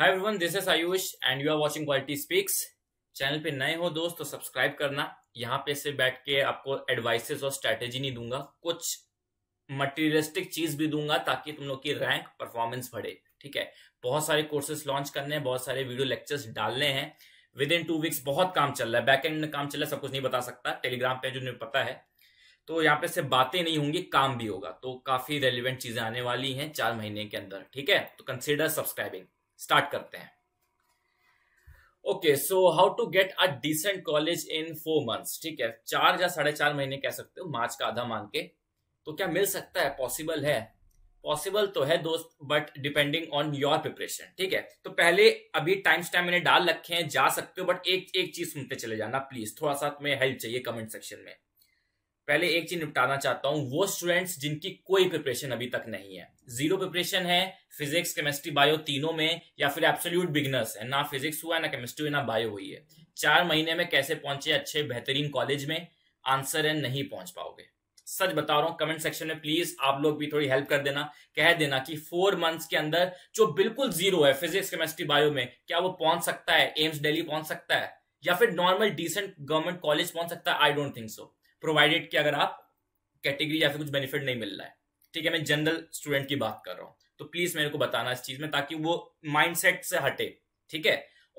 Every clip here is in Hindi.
hi everyone this is Ayush and you are watching quality speaks channel पे नए हो दोस्त तो सब्सक्राइब करना यहाँ पे से बैठ के आपको एडवाइसेस और स्ट्रेटेजी नहीं दूंगा कुछ मटेरियलिस्टिक चीज भी दूंगा ताकि तुम लोग की रैंक परफॉर्मेंस बढ़े ठीक है बहुत सारे कोर्सेज लॉन्च करने हैं बहुत सारे वीडियो लेक्चर्स डालने हैं विद इन टू वीक्स बहुत काम चल रहा है बैक एंड में काम चल रहा है सब कुछ नहीं बता सकता टेलीग्राम पे जो पता है तो यहाँ पे से बातें नहीं होंगी काम भी होगा तो काफी रेलिवेंट चीजें आने वाली हैं चार महीने के अंदर ठीक है तो कंसिडर सब्सक्राइबिंग स्टार्ट करते हैं okay so how to get a decent college in four months ठीक है चार या साढ़े चार महीने कह सकते हो मार्च का आधा मान के तो क्या मिल सकता है पॉसिबल है पॉसिबल तो है दोस्त but depending on your preparation ठीक है तो पहले अभी टाइम टाइम मैंने डाल रखे हैं जा सकते हो बट एक एक चीज सुनते चले जाना प्लीज थोड़ा सा तुम्हें हेल्प चाहिए कमेंट सेक्शन में पहले एक चीज निपटाना चाहता हूं वो स्टूडेंट्स जिनकी कोई प्रिपरेशन अभी तक नहीं है जीरो प्रिपरेशन है फिजिक्स केमिस्ट्री बायो तीनों में या फिर एब्सोल्यूट बिगनर्स है ना फिजिक्स हुआ है ना केमिस्ट्री हुई ना बायो हुई है चार महीने में कैसे पहुंचे अच्छे बेहतरीन कॉलेज में आंसर है नहीं पहुंच पाओगे सच बता रहा हूं कमेंट सेक्शन में प्लीज आप लोग भी थोड़ी हेल्प कर देना कह देना कि फोर मंथ्स के अंदर जो बिल्कुल जीरो है फिजिक्स केमिस्ट्री बायो में क्या वो पहुंच सकता है एम्स डेली पहुंच सकता है या फिर नॉर्मल डिसेंट गवर्नमेंट कॉलेज पहुंच सकता है I don't think so provided कि अगर आप कैटेगरी या फिर कुछ बेनिफिट नहीं मिल रहा है ठीक है मैं जनरल स्टूडेंट की बात कर रहा हूँ तो प्लीज मेरे को बताना इस चीज में ताकि वो माइंडसेट से हटे ठीक है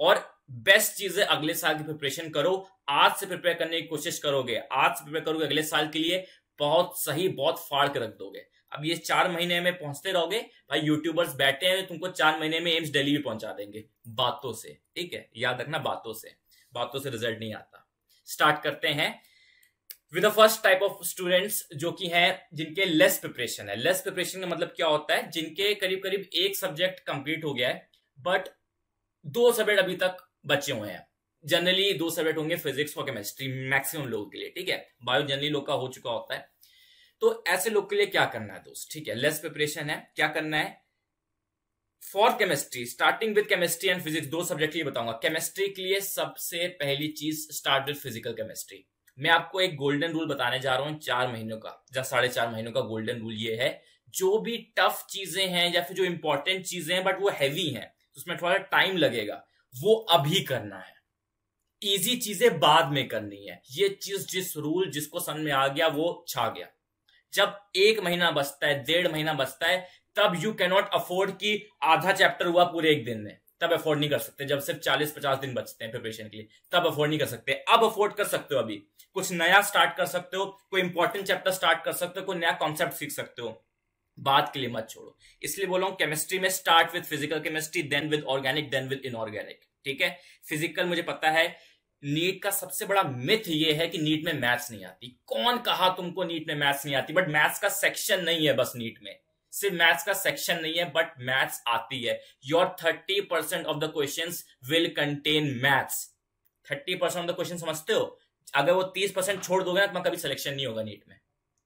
और बेस्ट चीज है अगले साल की प्रिपरेशन करो आज से प्रिपेयर करने की कोशिश करोगे आज से प्रिपेयर करोगे अगले साल के लिए बहुत सही बहुत फाड़ के रख दोगे अब ये चार महीने में पहुंचते रहोगे भाई यूट्यूबर्स बैठे हैं तुमको चार महीने में एम्स दिल्ली भी पहुंचा देंगे बातों से ठीक है याद रखना बातों से बातों से रिजल्ट नहीं आता स्टार्ट करते हैं with the first type of students जो कि हैं जिनके लेस प्रिपरेशन है लेस प्रिपरेशन का मतलब क्या होता है जिनके करीब करीब एक सब्जेक्ट कंप्लीट हो गया है बट दो सब्जेक्ट अभी तक बचे हुए हैं जनरली दो सब्जेक्ट होंगे फिजिक्स और केमिस्ट्री मैक्सिमम लोगों के लिए ठीक है बायो जनरली लोग का हो चुका होता है तो ऐसे लोग के लिए क्या करना है दोस्त ठीक है लेस प्रिपरेशन है क्या करना है for chemistry starting with chemistry and physics दो सब्जेक्ट के लिए बताऊंगा केमिस्ट्री के लिए सबसे पहली चीज स्टार्ट विद फिजिकल केमिस्ट्री मैं आपको एक गोल्डन रूल बताने जा रहा हूँ चार महीनों का या साढ़े चार महीनों का गोल्डन रूल ये है जो भी टफ चीजें हैं या फिर जो इंपॉर्टेंट चीजें हैं बट वो हैवी हैं तो उसमें थोड़ा टाइम लगेगा वो अभी करना है इजी चीजें बाद में करनी है ये चीज जिस रूल जिसको समझ में आ गया वो छा गया जब एक महीना बचता है डेढ़ महीना बचता है तब यू कैनॉट अफोर्ड कि आधा चैप्टर हुआ पूरे एक दिन में तब अफोर्ड नहीं कर सकते जब सिर्फ चालीस पचास दिन बचते हैं प्रिपरेशन के लिए तब अफोर्ड नहीं कर सकते अब अफोर्ड कर सकते हो अभी कुछ नया स्टार्ट कर सकते हो कोई इंपॉर्टेंट चैप्टर स्टार्ट कर सकते हो कोई नया कॉन्सेप्ट सीख सकते हो बात के लिए मत छोड़ो इसलिए बोला हूं केमिस्ट्री में start with physical chemistry then with organic then with inorganic ठीक है फिजिकल मुझे पता है नीट का सबसे बड़ा मिथ ये है कि नीट में मैथ्स नहीं आती कौन कहा तुमको नीट में मैथ्स नहीं आती बट मैथ्स का सेक्शन नहीं है बस नीट में सिर्फ मैथ्स का सेक्शन नहीं है बट मैथ्स आती है your thirty percent of the question will contain maths thirty percent of the question समझते हो अगर वो तीस परसेंट छोड़ दोगे ना तो कभी सिलेक्शन नहीं होगा नीट में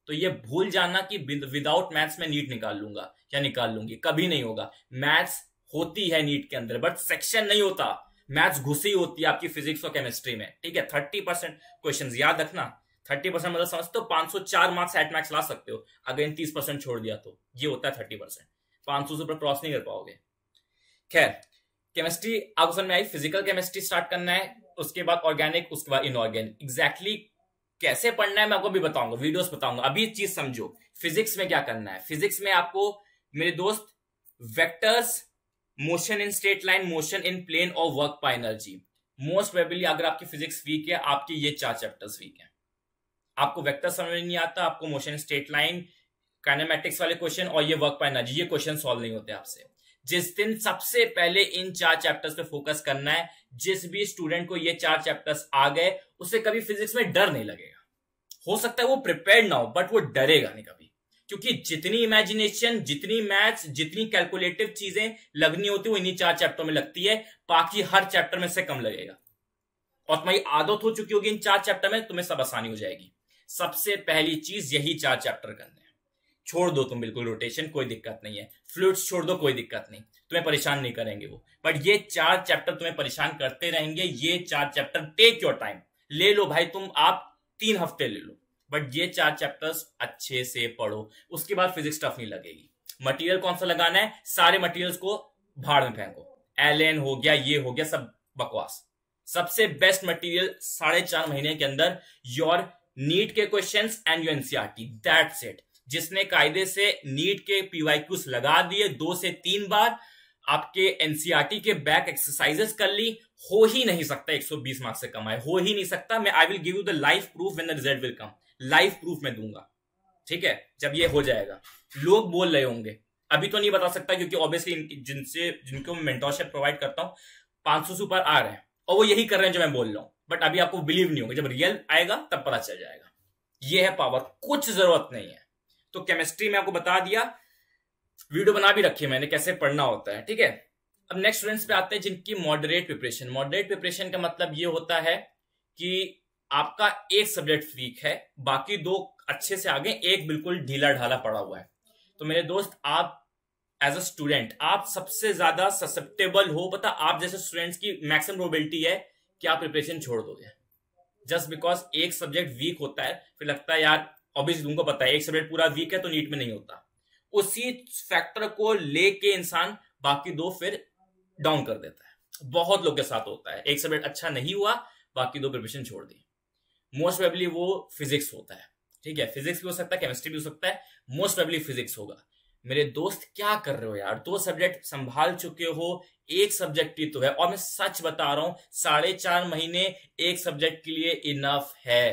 तो ये भूल जाना कि विदाउट मैथ्स में नीट निकाल लूंगा या निकाल लूंगी कभी नहीं होगा मैथ्स होती है नीट के अंदर बट सेक्शन नहीं होता मैथ्स घुसी होती है आपकी फिजिक्स और केमिस्ट्री में ठीक है थर्टी परसेंट क्वेश्चन याद रखना थर्टी परसेंट मतलब समझते हो पांच सौ चार मार्क्स एट मैक्स ला सकते हो अगर इन तीस परसेंट छोड़ दिया तो ये होता है थर्टी परसेंट पांच सौ से ऊपर क्रॉस नहीं कर पाओगे खैर केमिस्ट्री आप समझ में आई फिजिकल केमिस्ट्री स्टार्ट करना है उसके बाद ऑर्गेनिक उसके बाद इनऑर्गेनिक एग्जैक्टली कैसे पढ़ना है मैं आपको भी बताऊंगा वीडियोस बताऊंगा अभी चीज समझो फिजिक्स में क्या करना है फिजिक्स में आपको मेरे दोस्त vectors motion in straight line motion in plane और work by energy most probably अगर आपकी फिजिक्स वीक है आपके ये चार चैप्टर्स वीक है आपको वेक्टर समझ नहीं आता आपको मोशन स्टेट लाइन कैनामेटिक्स वाले क्वेश्चन और ये वर्क पाइन ये क्वेश्चन सॉल्व नहीं होते आपसे जिस दिन सबसे पहले इन चार चैप्टर्स पे फोकस करना है जिस भी स्टूडेंट को ये चार चैप्टर्स आ गए उसे कभी फिजिक्स में डर नहीं लगेगा हो सकता है वो प्रिपेयर ना हो बट वो डरेगा नहीं कभी क्योंकि जितनी इमेजिनेशन जितनी मैथ्स जितनी कैलकुलेटिव चीजें लगनी होती है वो इन्हीं चार चैप्टर में लगती है बाकी हर चैप्टर में से कम लगेगा और तुम्हारी आदत हो चुकी होगी इन चार चैप्टर में तुम्हें सब आसानी हो जाएगी सबसे पहली चीज यही चार चैप्टर करने हैं छोड़ दो तुम बिल्कुल रोटेशन कोई दिक्कत नहीं है फ्लूड्स छोड़ दो कोई दिक्कत नहीं तुम्हें परेशान नहीं करेंगे वो बट ये चार चैप्टर तुम्हें परेशान करते रहेंगे ये चार चैप्टर टेक योर टाइम ले लो भाई तुम आप तीन हफ्ते ले लो बट ये चार चैप्टर्स अच्छे से पढ़ो उसके बाद फिजिक्स टफ नहीं लगेगी मटेरियल कौन सा लगाना है सारे मटेरियल्स को भाड़ में फेंको एल हो गया ये हो गया सब बकवास सबसे बेस्ट मटेरियल साढ़े चार महीने के अंदर योर नीट के question and you NCERT that's it जिसने कायदे से नीट के पीवाईक्यूस लगा दिए दो से तीन बार आपके एनसीआरटी e के बैक एक्सरसाइजेस कर ली हो ही नहीं सकता 120 मार्क्स से कम आए हो ही नहीं सकता मैं I will give you the life proof when the result will come life proof मैं दूंगा ठीक है जब ये हो जाएगा लोग बोल रहे होंगे अभी तो नहीं बता सकता क्योंकि ऑब्वियसली जिनसे जिनको मैं मेंटोरशिप प्रोवाइड करता हूँ पांच सौ से ऊपर आ रहे हैं और वो यही कर रहे हैं जो मैं बोल रहा हूँ बट अभी आपको बिलीव नहीं होगा जब रियल आएगा तब पता चल जाएगा ये है पावर कुछ जरूरत नहीं है तो केमिस्ट्री में आपको बता दिया वीडियो बना भी रखी है मैंने कैसे पढ़ना होता है ठीक है अब नेक्स्ट स्टूडेंट्स पे आते हैं जिनकी मॉडरेट प्रिपरेशन मॉडरेट प्रिपरेशन का मतलब ये होता है कि आपका एक सब्जेक्ट वीक है बाकी दो अच्छे से आगे एक बिल्कुल ढीला ढाला पड़ा हुआ है तो मेरे दोस्त आप एज अ स्टूडेंट आप सबसे ज्यादा ससेप्टेबल हो पता आप जैसे स्टूडेंट्स की मैक्सिमम प्रोबेबिलिटी है कि आप प्रिपरेशन छोड़ दोगे जस्ट बिकॉज एक सब्जेक्ट वीक होता है फिर लगता है यार ऑब्वियसली तुमको पता है एक सब्जेक्ट पूरा वीक है तो नीट में नहीं होता उसी फैक्टर को लेके इंसान बाकी दो फिर डाउन कर देता है बहुत लोग के साथ होता है एक सब्जेक्ट अच्छा नहीं हुआ बाकी दो प्रिपरेशन छोड़ दी मोस्ट प्रेबली वो फिजिक्स होता है ठीक है फिजिक्स भी हो सकता है केमिस्ट्री भी हो सकता है मोस्ट प्रेबली फिजिक्स होगा मेरे दोस्त क्या कर रहे हो यार दो सब्जेक्ट संभाल चुके हो एक सब्जेक्ट ही तो है और मैं सच बता रहा हूं साढ़े चार महीने एक सब्जेक्ट के लिए इनफ है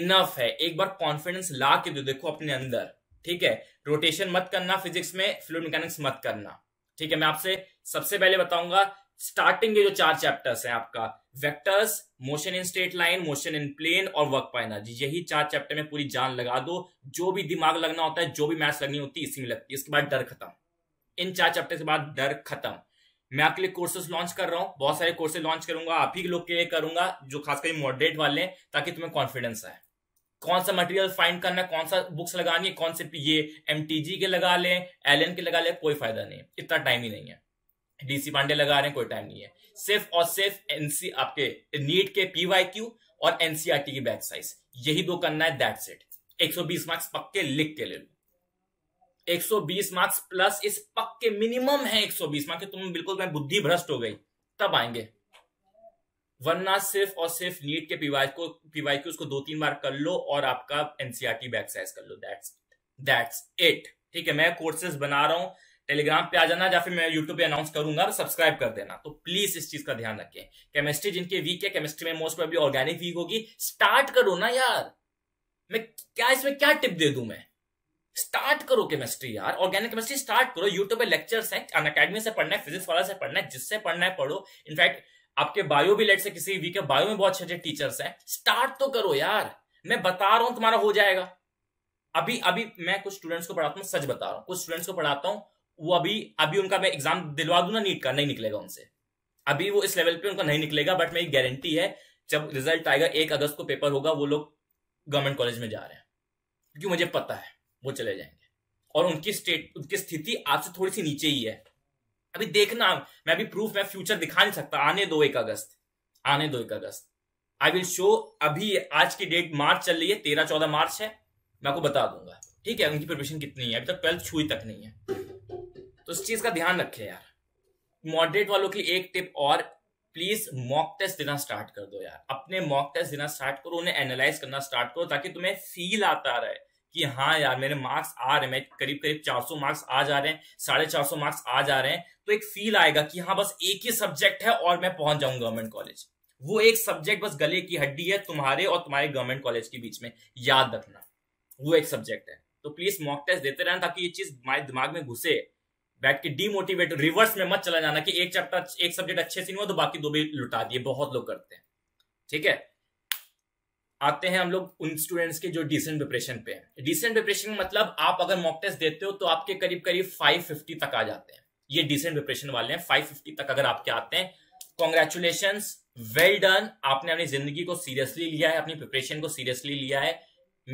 इनफ है एक बार कॉन्फिडेंस ला के दो देखो अपने अंदर ठीक है रोटेशन मत करना फिजिक्स में फ्लू मैकेनिक्स मत करना ठीक है मैं आपसे सबसे पहले बताऊंगा स्टार्टिंग के जो चार चैप्टर्स हैं आपका vectors motion in straight line motion in plane और वर्क पर एनर्जी यही चार चैप्टर में पूरी जान लगा दो जो भी दिमाग लगना होता है जो भी मैथ्स लगनी होती है इसी में लगती है इसके बाद डर खत्म इन चार चैप्टर के बाद डर खत्म मैं आपके लिए कोर्सेज लॉन्च कर रहा हूँ बहुत सारे कोर्सेज लॉन्च करूंगा आप ही लोग के लिए करूंगा जो खासकर मॉडरेट वाले हैं ताकि तुम्हें कॉन्फिडेंस आए कौन सा मटेरियल फाइंड करना है कौन सा बुक्स लगानी है कौन से ये एम के लगा लें एल के लगा लें कोई फायदा नहीं इतना टाइम ही नहीं है डीसी पांडे लगा रहे हैं कोई टाइम नहीं है सिर्फ और सिर्फ एनसी आपके नीट के पीवाई और एनसीआरटी e की बैच साइज यही दो करना है दैट सेट 120 मार्क्स पक्के लिख के ले लो 120 मार्क्स प्लस इस पक्के मिनिमम है 120 मार्क्स तुम बिल्कुल मैं बुद्धि भ्रष्ट हो गई तब आएंगे वरना सिर्फ और सिर्फ नीट के पीवाई को पीवाई उसको दो तीन बार कर लो और आपका एनसीआरटी बैक साइज कर लो दैट्स दैट्स इट ठीक है मैं कोर्सेज बना रहा हूं टेलीग्राम पे आ जाना या फिर मैं यूट्यूब पे अनाउंस करूंगा तो सब्सक्राइब कर देना तो प्लीज इस चीज का ध्यान रखें केमिस्ट्री जिनके वीक है केमिस्ट्री में मोस्ट प्रॉब्ली ऑर्गेनिक वीक होगी स्टार्ट करो ना यार मैं क्या इसमें क्या टिप दे दू मैं स्टार्ट करो केमिस्ट्री यार ऑर्गेनिक केमिस्ट्री स्टार्ट करो यूट्यूब पे लेक्चर्स है अन अकेडमी से पढ़ना है फिजिक्स वाला से पढ़ना है जिससे पढ़ना है पढ़ो इनफैक्ट आपके बायो भी लेट से किसी वीक है बायो में बहुत अच्छे अच्छे टीचर्स हैं स्टार्ट तो करो यार मैं बता रहा हूं तुम्हारा हो जाएगा अभी अभी मैं कुछ स्टूडेंट्स को पढ़ाता हूँ सच बता रहा हूँ कुछ स्टूडेंट्स को पढ़ाता हूँ वो अभी अभी उनका मैं एग्जाम दिलवा दूंगा नीट का नहीं निकलेगा उनसे अभी वो इस लेवल पे उनका नहीं निकलेगा बट मेरी गारंटी है जब रिजल्ट आएगा एक अगस्त को पेपर होगा वो लोग गवर्नमेंट कॉलेज में जा रहे हैं क्योंकि मुझे पता है वो चले जाएंगे और उनकी स्टेट उनकी स्थिति आपसे थोड़ी सी नीचे ही है अभी देखना मैं अभी प्रूफ मैं फ्यूचर दिखा नहीं सकता आने दो एक अगस्त आने दो एक अगस्त आई विल शो अभी आज की डेट मार्च चल रही है तेरह चौदह मार्च है मैं आपको बता दूंगा ठीक है उनकी प्रिपरेशन कितनी है अभी तक ट्वेल्थ छुई तक नहीं है तो इस चीज का ध्यान रखें यार मॉडरेट वालों की एक टिप और प्लीज मॉक टेस्ट देना स्टार्ट कर दो यार अपने मॉक टेस्ट देना स्टार्ट करो उन्हें एनालाइज करना स्टार्ट करो ताकि तुम्हें फील आता रहे कि हाँ यार मेरे मार्क्स आ रहे हैं करीब करीब 400 मार्क्स आ जा रहे हैं साढ़े चार सौ मार्क्स आ जा रहे हैं तो एक फील आएगा कि हाँ बस एक ही सब्जेक्ट है और मैं पहुंच जाऊं गवर्नमेंट कॉलेज वो एक सब्जेक्ट बस गले की हड्डी है तुम्हारे और तुम्हारे गवर्नमेंट कॉलेज के बीच में याद रखना वो एक सब्जेक्ट है तो प्लीज मॉक टेस्ट देते रहना ताकि ये चीज हमारे दिमाग में घुसे बैठ के डीमोटिवेट रिवर्स में मत चला जाना कि एक चैप्टर एक सब्जेक्ट अच्छे से नहीं हुआ तो बाकी दो भी लुटा दिए बहुत लोग करते हैं ठीक है आते हैं हम लोग उन स्टूडेंट्स के जो डिसेंट प्रिपरेशन पे हैं डिसेंट प्रिपरेशन मतलब आप अगर मॉक टेस्ट देते हो तो आपके करीब करीब 550 तक आ जाते हैं ये डिसेंट प्रिपरेशन वाले हैं 550 तक अगर आपके आते हैं कॉन्ग्रेचुलेशन वेल डन आपने अपनी जिंदगी को सीरियसली लिया है अपनी प्रिपरेशन को सीरियसली लिया है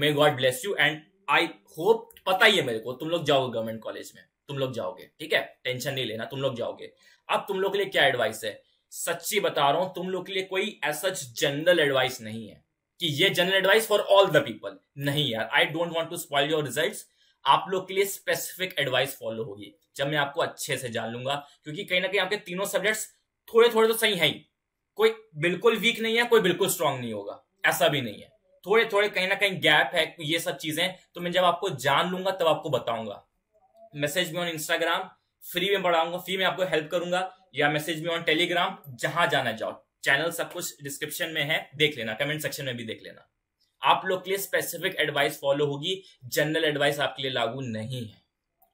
may God bless you and I hope पता ही है मेरे को तुम लोग जाओगे गवर्नमेंट कॉलेज में तुम लोग जाओगे ठीक है टेंशन नहीं लेना तुम लोग जाओगे अब तुम लोग के लिए क्या एडवाइस है सच्ची बता रहा हूं तुम लोग के लिए कोई ऐसा जनरल एडवाइस नहीं है कि ये general advice for all the people नहीं यार I don't want to spoil your results आप लोग के लिए स्पेसिफिक एडवाइस फॉलो होगी जब मैं आपको अच्छे से जान लूंगा क्योंकि कहीं ना कहीं आपके तीनों सब्जेक्ट्स थोड़े थोड़े तो सही है ही कोई बिल्कुल वीक नहीं है कोई बिल्कुल स्ट्रांग नहीं होगा ऐसा भी नहीं है थोड़े थोड़े कहीं ना कहीं गैप है ये सब चीजें तो मैं जब आपको जान लूंगा तब आपको बताऊंगा message me on Instagram free में पढ़ाऊंगा फ्री में आपको हेल्प करूंगा या मैसेज मी ऑन टेलीग्राम जहां जाना जाओ चैनल सब कुछ डिस्क्रिप्शन में है देख लेना कमेंट सेक्शन में भी देख लेना आप लोग के लिए स्पेसिफिक एडवाइस फॉलो होगी जनरल एडवाइस आपके लिए लागू नहीं है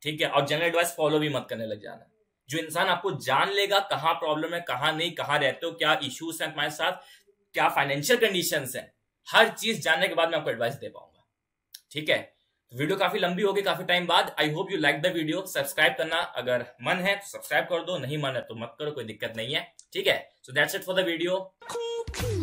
ठीक है और जनरल एडवाइस फॉलो भी मत करने लग जाना जो इंसान आपको जान लेगा कहाँ प्रॉब्लम है कहाँ नहीं कहाँ रहते हो क्या इश्यूज हैं तुम्हारे साथ क्या फाइनेंशियल कंडीशन है हर चीज जानने के बाद मैं आपको एडवाइस दे पाऊंगा ठीक है वीडियो काफी लंबी होगी काफी टाइम बाद I hope you like the video subscribe करना अगर मन है तो सब्सक्राइब कर दो नहीं मन है तो मत करो कोई दिक्कत नहीं है ठीक है so that's it for the video